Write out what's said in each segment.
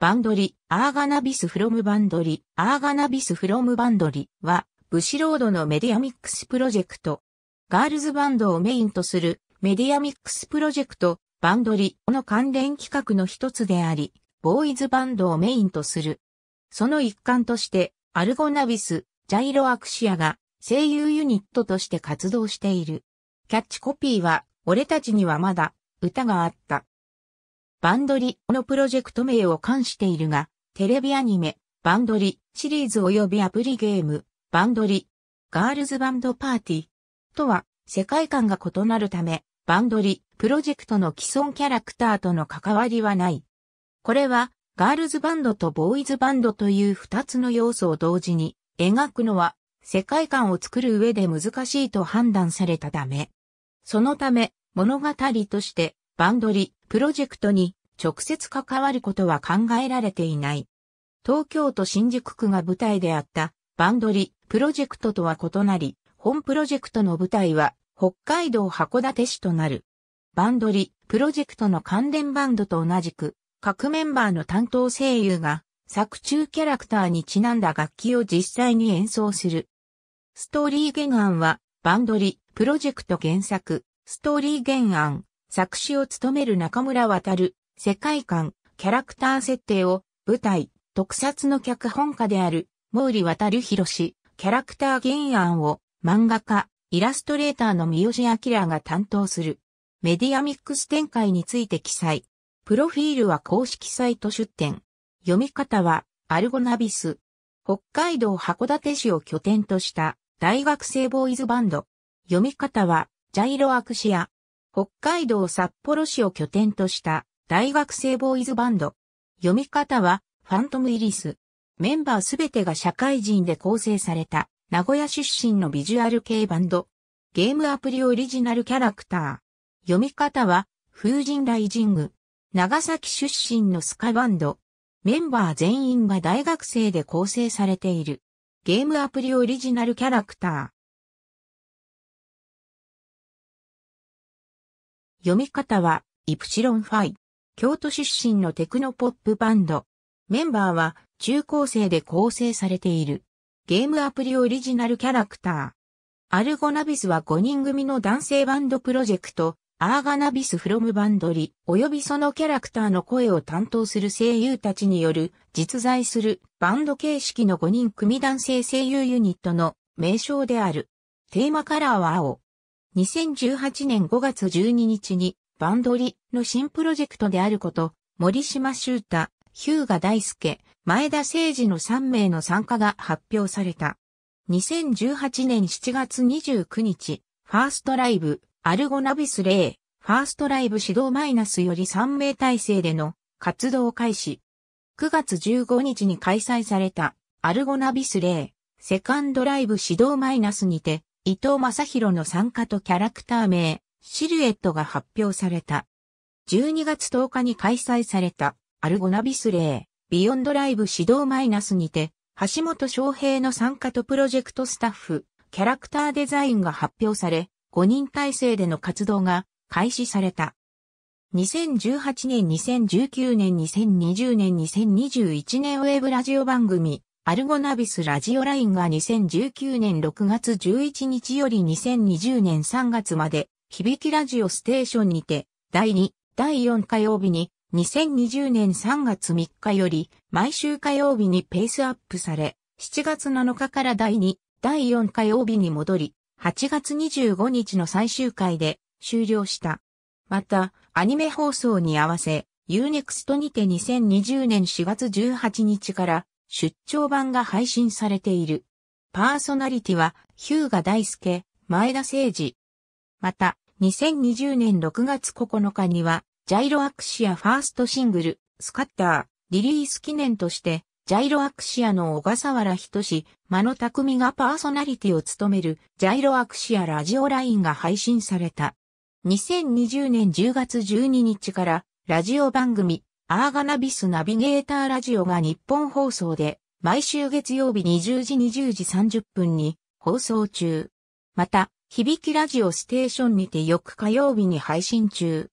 バンドリ、アーガナビスフロムバンドリ、アーガナビスフロムバンドリは、ブシロードのメディアミックスプロジェクト。ガールズバンドをメインとするメディアミックスプロジェクト、バンドリの関連企画の一つであり、ボーイズバンドをメインとする。その一環として、アルゴナビス、ジャイロアクシアが声優ユニットとして活動している。キャッチコピーは、俺たちにはまだ歌があった。バンドリのプロジェクト名を冠しているが、テレビアニメ、バンドリシリーズ及びアプリゲーム、バンドリガールズバンドパーティーとは世界観が異なるため、バンドリプロジェクトの既存キャラクターとの関わりはない。これは、ガールズバンドとボーイズバンドという二つの要素を同時に描くのは世界観を作る上で難しいと判断されたため。そのため、物語としてバンドリ、プロジェクトに直接関わることは考えられていない。東京都新宿区が舞台であったバンドリ、プロジェクトとは異なり、本プロジェクトの舞台は北海道函館市となる。バンドリ、プロジェクトの関連バンドと同じく、各メンバーの担当声優が作中キャラクターにちなんだ楽器を実際に演奏する。ストーリー原案は、バンドリ、プロジェクト原作、ストーリー原案、作詞を務める中村渡、世界観、キャラクター設定を、舞台、特撮の脚本家である、毛利渡博士、キャラクター原案を、漫画家、イラストレーターの三好明が担当する。メディアミックス展開について記載。プロフィールは公式サイト出展。読み方は、アルゴナビス。北海道函館市を拠点とした大学生ボーイズバンド。読み方は、ジャイロアクシア。北海道札幌市を拠点とした大学生ボーイズバンド。読み方はファントムイリス。メンバーすべてが社会人で構成された名古屋出身のビジュアル系バンド。ゲームアプリオリジナルキャラクター。読み方は風神ライジング。長崎出身のスカバンド。メンバー全員が大学生で構成されている。ゲームアプリオリジナルキャラクター。読み方は、イプシロンファイ。京都出身のテクノポップバンド。メンバーは、中高生で構成されている。ゲームアプリオリジナルキャラクター。アルゴナビスは5人組の男性バンドプロジェクト、アーガナビスフロムバンドリ、及びそのキャラクターの声を担当する声優たちによる、実在するバンド形式の5人組男性声優ユニットの名称である。テーマカラーは青。2018年5月12日にバンドリの新プロジェクトであること、森島修太、ヒューガ大輔、前田誠二の3名の参加が発表された。2018年7月29日、ファーストライブ、アルゴナビスレイ、ファーストライブ指導マイナスより3名体制での活動開始。9月15日に開催された、アルゴナビスレイ、セカンドライブ指導マイナスにて、伊藤正宏の参加とキャラクター名、シルエットが発表された。12月10日に開催された、アルゴナビスレー、ビヨンドライブ指導マイナスにて、橋本翔平の参加とプロジェクトスタッフ、キャラクターデザインが発表され、5人体制での活動が開始された。2018年、2019年、2020年、2021年ウェブラジオ番組、アルゴナビスラジオラインが2019年6月11日より2020年3月まで、響きラジオステーションにて、第2、第4火曜日に、2020年3月3日より、毎週火曜日にペースアップされ、7月7日から第2、第4火曜日に戻り、8月25日の最終回で終了した。また、アニメ放送に合わせ、Unext にて2020年4月18日から出張版が配信されている。パーソナリティは、ヒューガ大輔、前田誠二。また、2020年6月9日には、ジャイロアクシアファーストシングル、スカッター、リリース記念として、ジャイロアクシアの小笠原人志、間野匠がパーソナリティを務める、ジャイロアクシアラジオラインが配信された。2020年10月12日から、ラジオ番組、アーガナビスナビゲーターラジオが日本放送で毎週月曜日20時20時30分に放送中。また、響きラジオステーションにて翌火曜日に配信中。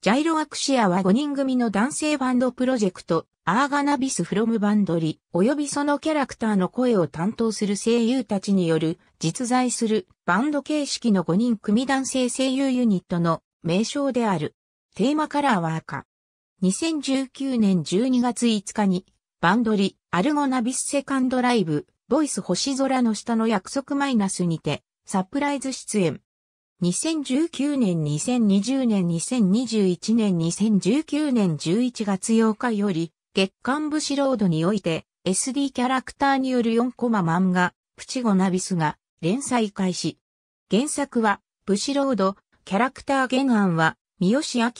ジャイロアクシアは5人組の男性バンドプロジェクト、アーガナビスフロムバンドリ、及びそのキャラクターの声を担当する声優たちによる実在するバンド形式の5人組男性声優ユニットの名称である。テーマカラーは赤。2019年12月5日に、バンドリ、アルゴナビスセカンドライブ、ボイス星空の下の約束マイナスにて、サプライズ出演。2019年、2020年、2021年、2019年11月8日より、月刊武士ロードにおいて、SD キャラクターによる4コマ漫画、プチゴナビスが連載開始。原作は、武士ロード、キャラクター原案は、三好明。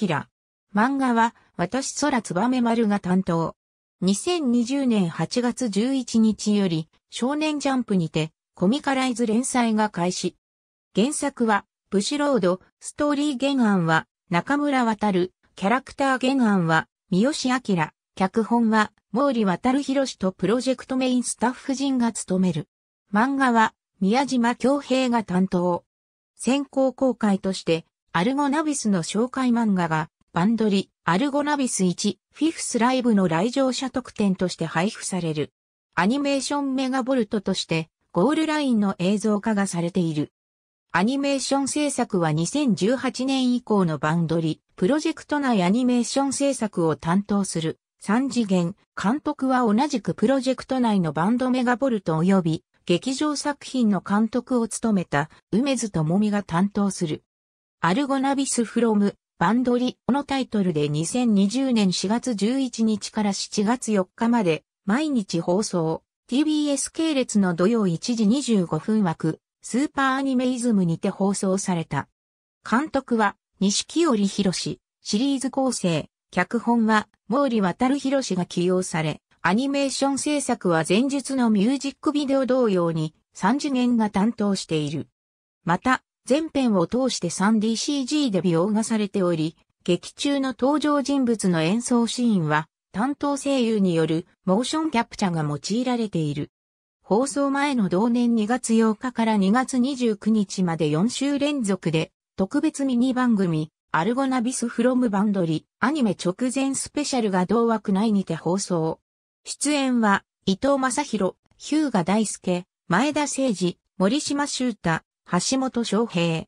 漫画は、私空つばめ丸が担当。2020年8月11日より少年ジャンプにてコミカライズ連載が開始。原作はブシロード、ストーリー原案は中村渡る、キャラクター原案は三好明、脚本は毛利渡博とプロジェクトメインスタッフ陣が務める。漫画は宮島京平が担当。先行公開としてアルゴナビスの紹介漫画がバンドリ、アルゴナビス1、フィフスライブの来場者特典として配布される。アニメーションメガボルトとして、ゴールラインの映像化がされている。アニメーション制作は2018年以降のバンドリ、プロジェクト内アニメーション制作を担当する。三次元、監督は同じくプロジェクト内のバンドメガボルト及び劇場作品の監督を務めた梅津智美が担当する。アルゴナビスフロムバンドリこのタイトルで2020年4月11日から7月4日まで毎日放送 TBS 系列の土曜1時25分枠スーパーアニメイズムにて放送された。監督は西織博士シリーズ構成脚本は毛利渡博士が起用されアニメーション制作は前述のミュージックビデオ同様に3次元が担当している。また、全編を通して 3DCG で描画されており、劇中の登場人物の演奏シーンは担当声優によるモーションキャプチャが用いられている。放送前の同年2月8日から2月29日まで4週連続で特別ミニ番組アルゴナビスフロムバンドリアニメ直前スペシャルが同枠内にて放送。出演は伊藤正宏、ヒューガ大輔、前田誠二、森島修太、橋本翔平。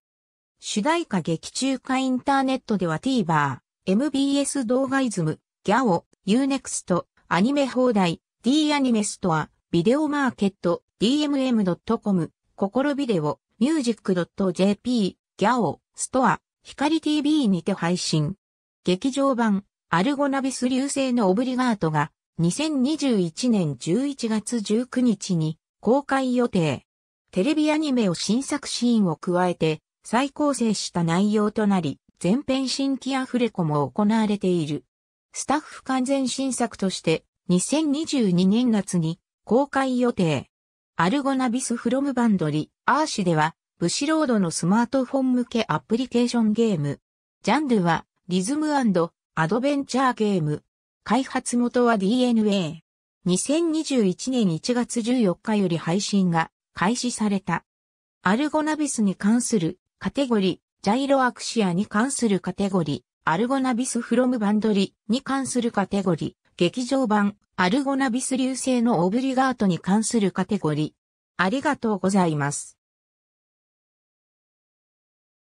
主題歌劇中歌インターネットでは TVer、MBS 動画イズム、ギャオ、Unext、アニメ放題、D アニメストア、ビデオマーケット、dmm.com、心ビデオ、music.jp、ギャオ、ストア、光 TV にて配信。劇場版、アルゴナビス流星のオブリガートが、2021年11月19日に公開予定。テレビアニメを新作シーンを加えて再構成した内容となり、全編新規アフレコも行われている。スタッフ完全新作として2022年夏に公開予定。アルゴナビスフロムバンドリ、アーシでは、ブシロードのスマートフォン向けアプリケーションゲーム。ジャンルは、リズムアドベンチャーゲーム。開発元は DNA。2021年1月14日より配信が開始された。アルゴナビスに関するカテゴリ、ジャイロアクシアに関するカテゴリ、アルゴナビスフロムバンドリに関するカテゴリ、劇場版、アルゴナビス流星のオブリガートに関するカテゴリ。ありがとうございます。